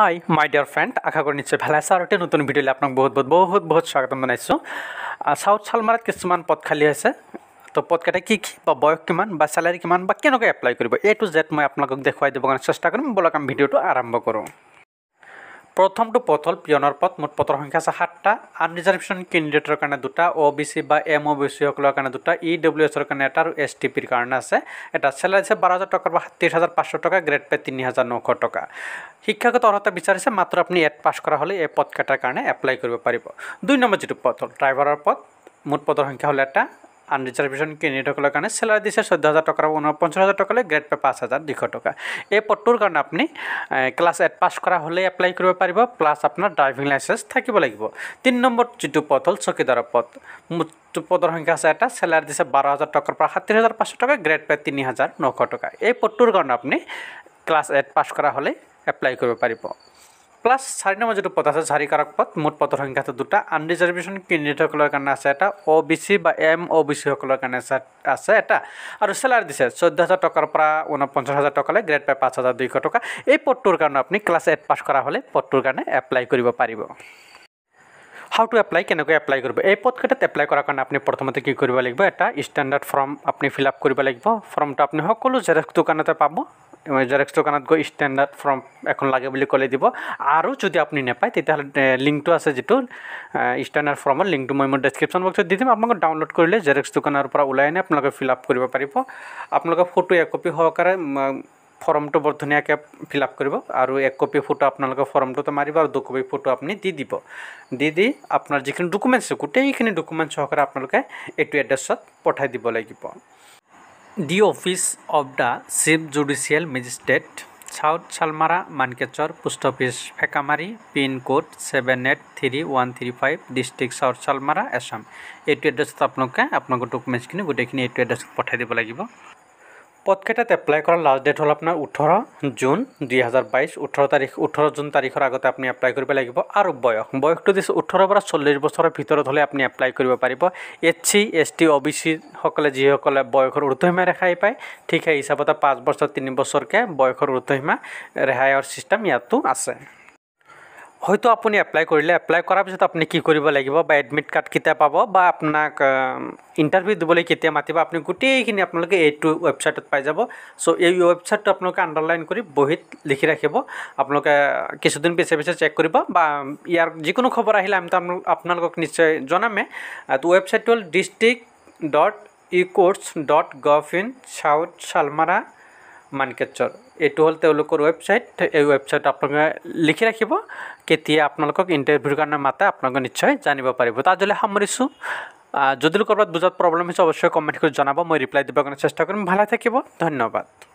hi my dear friend আশা কৰি নিশ্চয় ভালে আছে আৰু এতিয়া নতুন ভিডিঅ'লৈ আপোনাক বহুত বহুত বহুত বহুত স্বাগতম জনাইছোঁ চাউথ চালমাৰাত কিছুমান পদ খালী আছে তো পদকেইটা কি কি বা বয়স কিমান বা চেলাৰী কিমান বা কেনেকৈ এপ্লাই কৰিব এ টু জেড মই আপোনালোকক দেখুৱাই দিবৰ কাৰণে চেষ্টা কৰিম ব'লক আমি ভিডিঅ'টো আৰম্ভ কৰোঁ প্ৰথমটো পথ হ'ল পিয়নৰ পথ মুঠ পথৰ সংখ্যা আছে সাতটা আনৰিজাৰ্ভেশ্যন কেণ্ডিডেটৰ কাৰণে দুটা অ' বি চি বা এম অ' বি চিসকলৰ কাৰণে দুটা ই ডব্লিউ এছৰ কাৰণে এটা আৰু এছ টি পিৰ কাৰণে আছে এটা চেলাৰী আছে বাৰ হাজাৰ টকাৰ পৰা ত্ৰিছ হাজাৰ পাঁচশ টকা গ্ৰেড পে তিনি হাজাৰ নশ টকা শিক্ষাগত অৰ্হতা বিচাৰিছে মাত্ৰ আপুনি এড পাছ কৰা হ'লে এই পথকেইটাৰ কাৰণে এপ্লাই কৰিব পাৰিব দুই নম্বৰ যিটো পথ হ'ল ড্ৰাইভাৰৰ পথ মুঠ পদৰ সংখ্যা হ'ল এটা আন ৰিজাৰ্ভেশ্যন কেণ্ডিডেটসকলৰ কাৰণে চেলাৰী দিছে চৈধ্য হাজাৰ টকাৰ পৰা ঊনপঞ্চাছ হাজাৰ টকালৈ গ্ৰেড পে পাঁচ হাজাৰ দুশ টকা এই পদটোৰ কাৰণে আপুনি ক্লাছ এইট পাছ কৰা হ'লেই এপ্লাই কৰিব পাৰিব প্লাছ আপোনাৰ ড্ৰাইভিং লাইচেঞ্চ থাকিব লাগিব তিনি নম্বৰ যিটো পথ হ'ল চকীদাৰৰ পথ পদ পদৰ সংখ্যা আছে এটা চেলাৰী দিছে বাৰ হাজাৰ টকাৰ পৰা ষাঠি হাজাৰ পাঁচশ টকা গ্ৰেড পে তিনি হাজাৰ নশ টকা এই পদটোৰ কাৰণে আপুনি ক্লাছ এইট পাছ কৰা হ'লেই এপ্লাই কৰিব পাৰিব প্লাস চাৰি নম্বৰ যিটো পদ আছে চাৰি কাৰক পদ মুঠ পদৰ সংখ্যাটো দুটা আনৰিজাৰ্ভেশ্যন কেণ্ডিডেটসকলৰ কাৰণে আছে এটা অ' বি চি বা এম অ' বি চিসকলৰ কাৰণে আছে এটা আৰু চেলাৰ দিছে চৈধ্য হাজাৰ টকাৰ পৰা ঊনপঞ্চাছ হাজাৰ টকালৈ গ্ৰেড পায় পাঁচ হাজাৰ দুইশ টকা এই পদটোৰ কাৰণে আপুনি ক্লাছ এইট পাছ কৰা হ'লে পদটোৰ কাৰণে এপ্লাই কৰিব পাৰিব হাও টু এপ্লাই কেনেকৈ এপ্লাই কৰিব এই পদকেইটাত এপ্লাই কৰাৰ কাৰণে আপুনি প্ৰথমতে কি কৰিব লাগিব এটা ষ্টেণ্ডাৰ্ড ফৰ্ম আপুনি ফিল আপ কৰিব লাগিব ফৰ্মটো আপুনি সকলো জেৰেক্স দোকানতে পাব জেৰক্সটোৰ দোকানত গৈ ষ্টেণ্ডাৰ্ড ফৰ্ম এখন লাগে বুলি ক'লে দিব আৰু যদি আপুনি নাপায় তেতিয়াহ'লে লিংকটো আছে যিটো ষ্টেণ্ডাৰ্ড ফৰ্মৰ লিংকটো মই মোৰ ডেছক্ৰিপশ্যন বক্সত দি দিম আপোনালোকে ডাউনলোড কৰিলে জেৰক্স দোকানৰ পৰা ওলাই আনি আপোনালোকে ফিল আপ কৰিব পাৰিব আপোনালোকে ফটো এক কপি সহকাৰে ফৰ্মটো বৰ ধুনীয়াকৈ ফিল আপ কৰিব আৰু এক কপি ফটো আপোনালোকে ফৰ্মটোতে মাৰিব আৰু দুকপি ফটো আপুনি দি দিব দি দি আপোনাৰ যিখিনি ডকুমেণ্টছ গোটেইখিনি ডকুমেণ্টছ সহকাৰে আপোনালোকে এইটো এড্ৰেছত পঠাই দিব লাগিব the office of the chief judicial magistrate South Salmara Mankachar post office Fekamari pin code seven eight three one three five district South Salmara Assam এইটো এড্ৰেছত আপোনালোকে আপোনালোকৰ ডকুমেণ্টছখিনি গোটেইখিনি এইটো এড্ৰেছত পঠাই দিব লাগিব পটকেটাত এপ্লাই কৰা লাষ্ট ডেট হ'ল আপোনাৰ ওঠৰ জুন দুহেজাৰ বাইছ ওঠৰ তাৰিখ ওঠৰ জুন তাৰিখৰ আগতে আপুনি এপ্লাই কৰিব লাগিব আৰু বয়স বয়সটো দিছে ওঠৰৰ পৰা চল্লিছ বছৰৰ ভিতৰত হ'লে আপুনি এপ্লাই কৰিব পাৰিব H C S T O B চিসকলে যিসকলে বয়সৰ ঊৰ্ধসীমা ৰেহাই পায় ঠিক সেই হিচাপতে পাঁচ বছৰ তিনি বছৰকৈ বয়সৰ ঊৰ্ধসীমা ৰেহাইৰ চিষ্টেম ইয়াতো আছে হয়তো আপুনি এপ্লাই কৰিলে এপ্লাই কৰাৰ পিছত আপুনি কি কৰিব লাগিব বা এডমিট কাৰ্ড কেতিয়া পাব বা আপোনাক ইণ্টাৰভিউ দিবলৈ কেতিয়া মাতিব আপুনি গোটেইখিনি আপোনালোকে এইটো ৱেবছাইটত পাই যাব চ' এই ৱেবছাইটটো আপোনালোকে আণ্ডাৰলাইন কৰি বহীত লিখি ৰাখিব আপোনালোকে কিছুদিন পিছে পিছে চেক কৰিব বা ইয়াৰ যিকোনো খবৰ আহিলে আমি আপোনালোকক নিশ্চয় জনামে তো ৱেবছাইটটো হ'ল district dot E courts dot gov in South Salmara Mankachar এইটো হ'ল তেওঁলোকৰ ৱেবছাইট এই ৱেবছাইট আপোনালোকে লিখি ৰাখিব কেতিয়া আপোনালোকক ইণ্টাৰভিউৰ কাৰণে মাতে আপোনালোকে নিশ্চয় জানিব পাৰিব তাৰজলৈ সামৰিছোঁ যদি ক'ৰবাত বুজাত প্ৰব্লেম হৈছে অৱশ্যে কমেণ্ট কৰি জনাব মই ৰিপ্লাই দিবৰ কাৰণে চেষ্টা কৰিম ভালে থাকিব ধন্যবাদ